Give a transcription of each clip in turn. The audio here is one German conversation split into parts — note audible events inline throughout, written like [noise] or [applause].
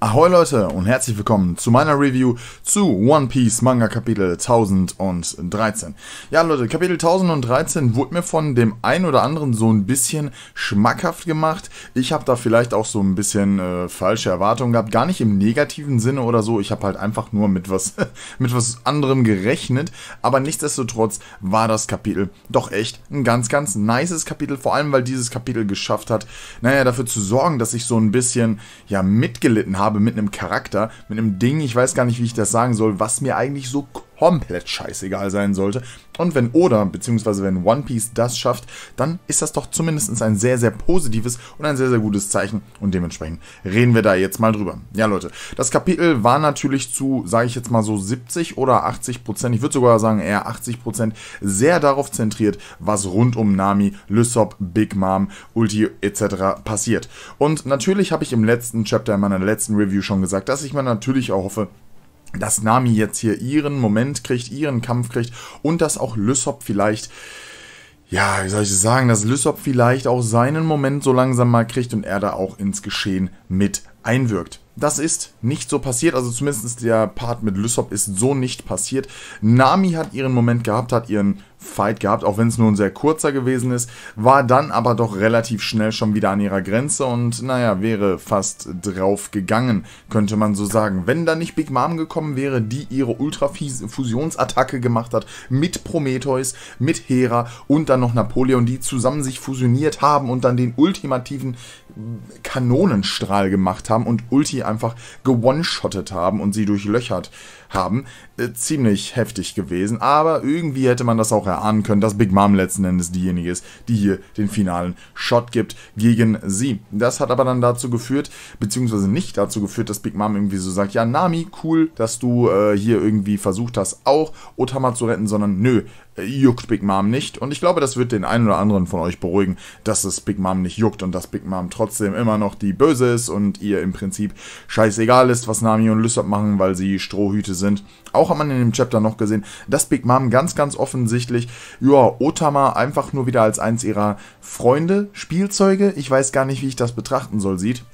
Ahoi Leute und herzlich willkommen zu meiner Review zu One Piece Manga Kapitel 1013. Ja Leute, Kapitel 1013 wurde mir von dem einen oder anderen so ein bisschen schmackhaft gemacht. Ich habe da vielleicht auch so ein bisschen äh, falsche Erwartungen gehabt, gar nicht im negativen Sinne oder so. Ich habe halt einfach nur mit was, [laughs] mit was anderem gerechnet. Aber nichtsdestotrotz war das Kapitel doch echt ein ganz, ganz nices Kapitel. Vor allem, weil dieses Kapitel geschafft hat, naja, dafür zu sorgen, dass ich so ein bisschen ja mitgelitten habe habe mit einem Charakter, mit einem Ding, ich weiß gar nicht, wie ich das sagen soll, was mir eigentlich so komplett scheißegal sein sollte. Und wenn Oda beziehungsweise wenn One Piece das schafft, dann ist das doch zumindest ein sehr, sehr positives und ein sehr, sehr gutes Zeichen. Und dementsprechend reden wir da jetzt mal drüber. Ja, Leute, das Kapitel war natürlich zu, sage ich jetzt mal so 70 oder 80 Prozent, ich würde sogar sagen eher 80 Prozent, sehr darauf zentriert, was rund um Nami, Lysop, Big Mom, Ulti etc. passiert. Und natürlich habe ich im letzten Chapter in meiner letzten Review schon gesagt, dass ich mir natürlich auch hoffe, dass Nami jetzt hier ihren Moment kriegt, ihren Kampf kriegt und dass auch Lysop vielleicht, ja, wie soll ich das sagen, dass Lysop vielleicht auch seinen Moment so langsam mal kriegt und er da auch ins Geschehen mit einwirkt. Das ist nicht so passiert, also zumindest der Part mit Lysop ist so nicht passiert. Nami hat ihren Moment gehabt, hat ihren Fight gehabt, auch wenn es nur ein sehr kurzer gewesen ist, war dann aber doch relativ schnell schon wieder an ihrer Grenze und naja, wäre fast drauf gegangen, könnte man so sagen. Wenn da nicht Big Mom gekommen wäre, die ihre Ultra-Fusionsattacke gemacht hat mit Prometheus, mit Hera und dann noch Napoleon, die zusammen sich fusioniert haben und dann den ultimativen Kanonenstrahl gemacht haben und Ulti einfach gewone-shottet haben und sie durchlöchert haben, äh, ziemlich heftig gewesen, aber irgendwie hätte man das auch erahnen können, dass Big Mom letzten Endes diejenige ist, die hier den finalen Shot gibt gegen sie. Das hat aber dann dazu geführt, beziehungsweise nicht dazu geführt, dass Big Mom irgendwie so sagt, ja Nami, cool, dass du äh, hier irgendwie versucht hast, auch Otama zu retten, sondern nö, äh, juckt Big Mom nicht. Und ich glaube, das wird den einen oder anderen von euch beruhigen, dass es Big Mom nicht juckt und dass Big Mom trotzdem immer noch die Böse ist und ihr im Prinzip scheißegal ist, was Nami und Lysop machen, weil sie Strohhüte sind. Auch auch hat man in dem Chapter noch gesehen, dass Big Mom ganz, ganz offensichtlich, ja, Otama einfach nur wieder als eins ihrer Freunde, Spielzeuge, ich weiß gar nicht, wie ich das betrachten soll, sieht.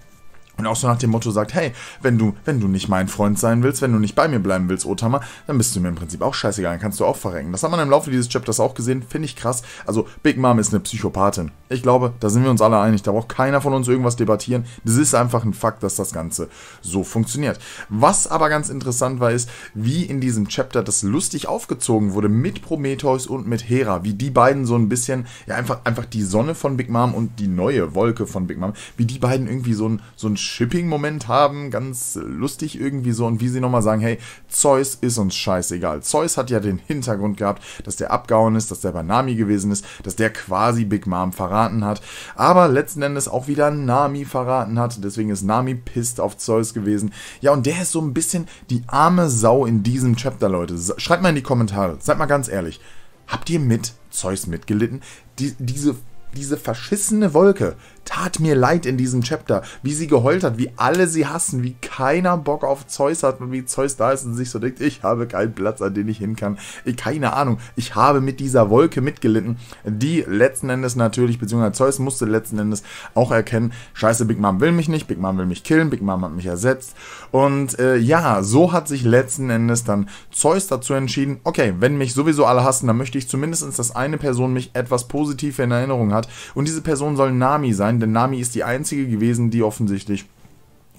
Und auch so nach dem Motto sagt, hey, wenn du, wenn du nicht mein Freund sein willst, wenn du nicht bei mir bleiben willst, Otama, dann bist du mir im Prinzip auch scheißegal, dann kannst du auch verrecken. Das hat man im Laufe dieses Chapters auch gesehen, finde ich krass. Also, Big Mom ist eine Psychopathin. Ich glaube, da sind wir uns alle einig, da braucht keiner von uns irgendwas debattieren. Das ist einfach ein Fakt, dass das Ganze so funktioniert. Was aber ganz interessant war, ist, wie in diesem Chapter das lustig aufgezogen wurde mit Prometheus und mit Hera, wie die beiden so ein bisschen, ja, einfach, einfach die Sonne von Big Mom und die neue Wolke von Big Mom, wie die beiden irgendwie so ein, so ein Shipping-Moment haben, ganz lustig irgendwie so, und wie sie nochmal sagen, hey, Zeus ist uns scheißegal. Zeus hat ja den Hintergrund gehabt, dass der abgehauen ist, dass der bei Nami gewesen ist, dass der quasi Big Mom verraten hat, aber letzten Endes auch wieder Nami verraten hat, deswegen ist Nami pisst auf Zeus gewesen. Ja, und der ist so ein bisschen die arme Sau in diesem Chapter, Leute. Schreibt mal in die Kommentare, seid mal ganz ehrlich. Habt ihr mit Zeus mitgelitten? Die, diese diese verschissene Wolke tat mir leid in diesem Chapter, wie sie geheult hat, wie alle sie hassen, wie keiner Bock auf Zeus hat und wie Zeus da ist und sich so denkt, ich habe keinen Platz, an den ich hin kann. Ich, keine Ahnung. Ich habe mit dieser Wolke mitgelitten, die letzten Endes natürlich, beziehungsweise Zeus musste letzten Endes auch erkennen, scheiße, Big Mom will mich nicht, Big Mom will mich killen, Big Mom hat mich ersetzt. Und äh, ja, so hat sich letzten Endes dann Zeus dazu entschieden, okay, wenn mich sowieso alle hassen, dann möchte ich zumindest, dass eine Person mich etwas positiv in Erinnerung hat. Und diese Person soll Nami sein, denn Nami ist die einzige gewesen, die offensichtlich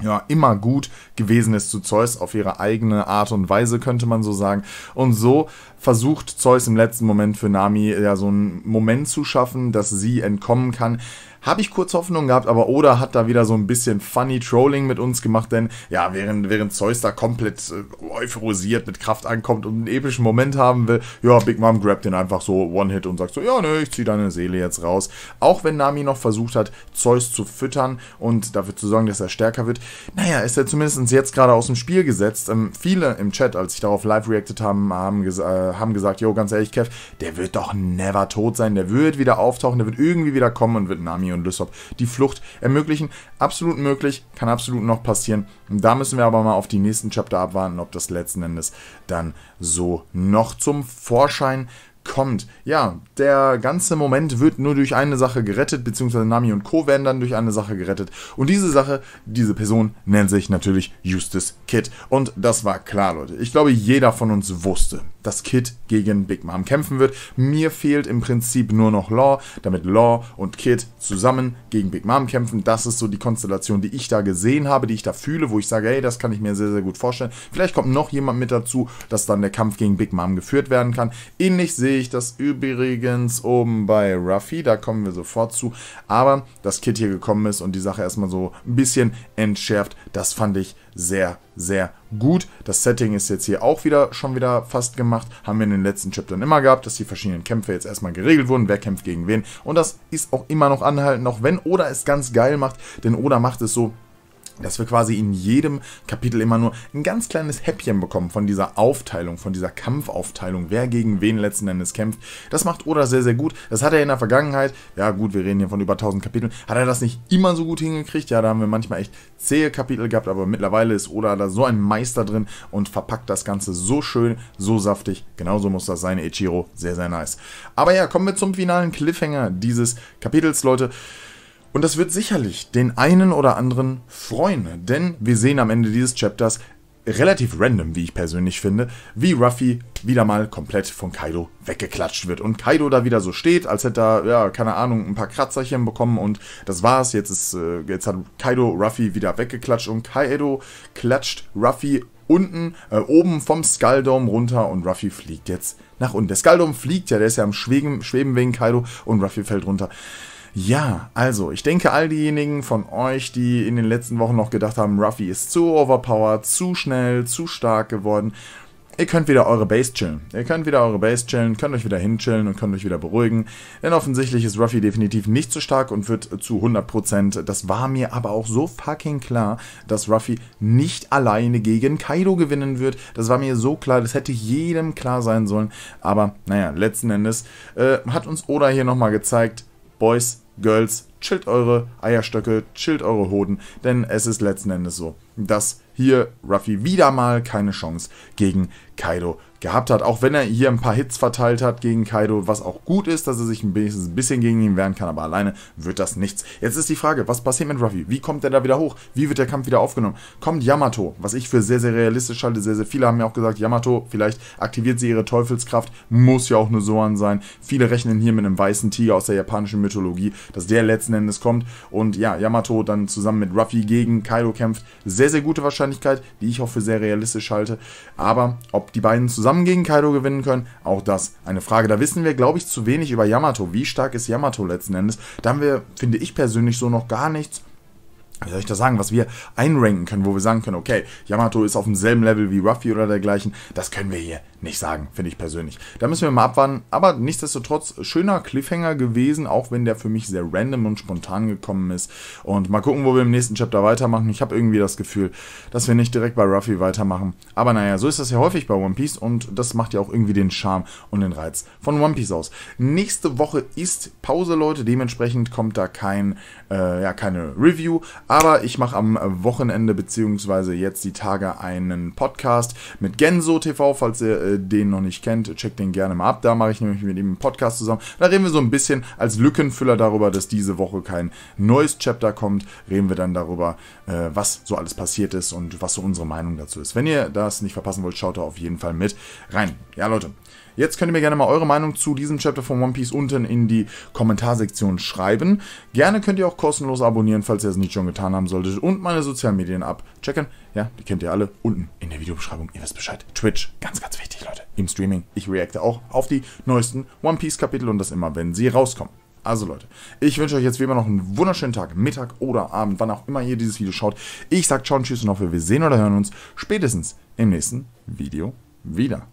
ja, immer gut gewesen ist zu Zeus auf ihre eigene Art und Weise, könnte man so sagen. Und so versucht Zeus im letzten Moment für Nami ja so einen Moment zu schaffen, dass sie entkommen kann. Habe ich kurz Hoffnung gehabt, aber Oda hat da wieder so ein bisschen funny Trolling mit uns gemacht, denn ja, während, während Zeus da komplett äh, euphorisiert mit Kraft ankommt und einen epischen Moment haben will, ja, Big Mom grabt den einfach so One-Hit und sagt so, ja, ne, ich zieh deine Seele jetzt raus. Auch wenn Nami noch versucht hat, Zeus zu füttern und dafür zu sorgen, dass er stärker wird, naja, ist er zumindest jetzt gerade aus dem Spiel gesetzt. Ähm, viele im Chat, als ich darauf live reacted haben, haben, ges äh, haben gesagt, jo, ganz ehrlich, Kev, der wird doch never tot sein, der wird wieder auftauchen, der wird irgendwie wieder kommen und wird Nami und und Lysop die Flucht ermöglichen. Absolut möglich, kann absolut noch passieren. Da müssen wir aber mal auf die nächsten Chapter abwarten, ob das letzten Endes dann so noch zum Vorschein kommt. Ja, der ganze Moment wird nur durch eine Sache gerettet, beziehungsweise Nami und Co. werden dann durch eine Sache gerettet. Und diese Sache, diese Person nennt sich natürlich Justus Kid. Und das war klar, Leute. Ich glaube, jeder von uns wusste, dass Kid gegen Big Mom kämpfen wird. Mir fehlt im Prinzip nur noch Law, damit Law und Kid zusammen gegen Big Mom kämpfen. Das ist so die Konstellation, die ich da gesehen habe, die ich da fühle, wo ich sage, hey, das kann ich mir sehr, sehr gut vorstellen. Vielleicht kommt noch jemand mit dazu, dass dann der Kampf gegen Big Mom geführt werden kann. Ähnlich sehe ich das übrigens oben bei Ruffy, da kommen wir sofort zu. Aber, dass Kit hier gekommen ist und die Sache erstmal so ein bisschen entschärft, das fand ich sehr, sehr gut. Das Setting ist jetzt hier auch wieder schon wieder fast gemacht. Haben wir in den letzten Chaptern immer gehabt, dass die verschiedenen Kämpfe jetzt erstmal geregelt wurden, wer kämpft gegen wen. Und das ist auch immer noch anhaltend, auch wenn Oda es ganz geil macht, denn Oda macht es so, dass wir quasi in jedem Kapitel immer nur ein ganz kleines Häppchen bekommen von dieser Aufteilung, von dieser Kampfaufteilung, wer gegen wen letzten Endes kämpft. Das macht Oda sehr, sehr gut. Das hat er in der Vergangenheit, ja gut, wir reden hier von über 1000 Kapiteln, hat er das nicht immer so gut hingekriegt. Ja, da haben wir manchmal echt zähe Kapitel gehabt, aber mittlerweile ist Oda da so ein Meister drin und verpackt das Ganze so schön, so saftig. Genauso muss das sein, Ichiro. Sehr, sehr nice. Aber ja, kommen wir zum finalen Cliffhanger dieses Kapitels, Leute. Und das wird sicherlich den einen oder anderen freuen, denn wir sehen am Ende dieses Chapters relativ random, wie ich persönlich finde, wie Ruffy wieder mal komplett von Kaido weggeklatscht wird. Und Kaido da wieder so steht, als hätte er, ja, keine Ahnung, ein paar Kratzerchen bekommen und das war's. Jetzt ist, äh, jetzt hat Kaido Ruffy wieder weggeklatscht und Kaido klatscht Ruffy unten, äh, oben vom Skulldome runter und Ruffy fliegt jetzt nach unten. Der Skulldome fliegt ja, der ist ja am Schweben, Schweben wegen Kaido und Ruffy fällt runter. Ja, also ich denke, all diejenigen von euch, die in den letzten Wochen noch gedacht haben, Ruffy ist zu overpowered, zu schnell, zu stark geworden, ihr könnt wieder eure Base chillen. Ihr könnt wieder eure Base chillen, könnt euch wieder hinchillen und könnt euch wieder beruhigen. Denn offensichtlich ist Ruffy definitiv nicht zu stark und wird zu 100%. Das war mir aber auch so fucking klar, dass Ruffy nicht alleine gegen Kaido gewinnen wird. Das war mir so klar, das hätte jedem klar sein sollen. Aber naja, letzten Endes äh, hat uns Oda hier nochmal gezeigt, Boys, Girls, chillt eure Eierstöcke, chillt eure Hoden, denn es ist letzten Endes so, dass hier Ruffy wieder mal keine Chance gegen Kaido gehabt hat. Auch wenn er hier ein paar Hits verteilt hat gegen Kaido, was auch gut ist, dass er sich ein bisschen, ein bisschen gegen ihn wehren kann, aber alleine wird das nichts. Jetzt ist die Frage, was passiert mit Ruffy? Wie kommt er da wieder hoch? Wie wird der Kampf wieder aufgenommen? Kommt Yamato, was ich für sehr, sehr realistisch halte. Sehr, sehr viele haben ja auch gesagt, Yamato, vielleicht aktiviert sie ihre Teufelskraft, muss ja auch eine Soan sein. Viele rechnen hier mit einem weißen Tiger aus der japanischen Mythologie, dass der letzten Endes kommt und ja, Yamato dann zusammen mit Ruffy gegen Kaido kämpft. Sehr, sehr gute Wahrscheinlichkeit, die ich auch für sehr realistisch halte. Aber ob die beiden zusammen zusammen gegen Kaido gewinnen können? Auch das eine Frage. Da wissen wir, glaube ich, zu wenig über Yamato. Wie stark ist Yamato letzten Endes? Da haben wir, finde ich persönlich, so noch gar nichts wie soll ich das sagen, was wir einranken können, wo wir sagen können, okay, Yamato ist auf demselben Level wie Ruffy oder dergleichen, das können wir hier nicht sagen, finde ich persönlich. Da müssen wir mal abwarten. Aber nichtsdestotrotz, schöner Cliffhanger gewesen, auch wenn der für mich sehr random und spontan gekommen ist. Und mal gucken, wo wir im nächsten Chapter weitermachen. Ich habe irgendwie das Gefühl, dass wir nicht direkt bei Ruffy weitermachen. Aber naja, so ist das ja häufig bei One Piece und das macht ja auch irgendwie den Charme und den Reiz von One Piece aus. Nächste Woche ist Pause, Leute. Dementsprechend kommt da kein, äh, ja, keine Review. Aber ich mache am Wochenende bzw. jetzt die Tage einen Podcast mit Genso TV, falls ihr äh, äh, den noch nicht kennt, checkt den gerne mal ab. Da mache ich nämlich mit ihm einen Podcast zusammen. Da reden wir so ein bisschen als Lückenfüller darüber, dass diese Woche kein neues Chapter kommt. Reden wir dann darüber, äh, was so alles passiert ist und was so unsere Meinung dazu ist. Wenn ihr das nicht verpassen wollt, schaut da auf jeden Fall mit rein. Ja, Leute. Jetzt könnt ihr mir gerne mal eure Meinung zu diesem Chapter von One Piece unten in die Kommentarsektion schreiben. Gerne könnt ihr auch kostenlos abonnieren, falls ihr es nicht schon getan haben solltet. Und meine sozialen Medien abchecken. Ja, die kennt ihr alle unten in der Videobeschreibung. Ihr wisst Bescheid. Twitch, ganz, ganz im Streaming. Ich reacte auch auf die neuesten One Piece Kapitel und das immer, wenn sie rauskommen. Also Leute, ich wünsche euch jetzt wie immer noch einen wunderschönen Tag, Mittag oder Abend, wann auch immer ihr dieses Video schaut. Ich sage ciao und tschüss und hoffe, wir sehen oder hören uns spätestens im nächsten Video wieder.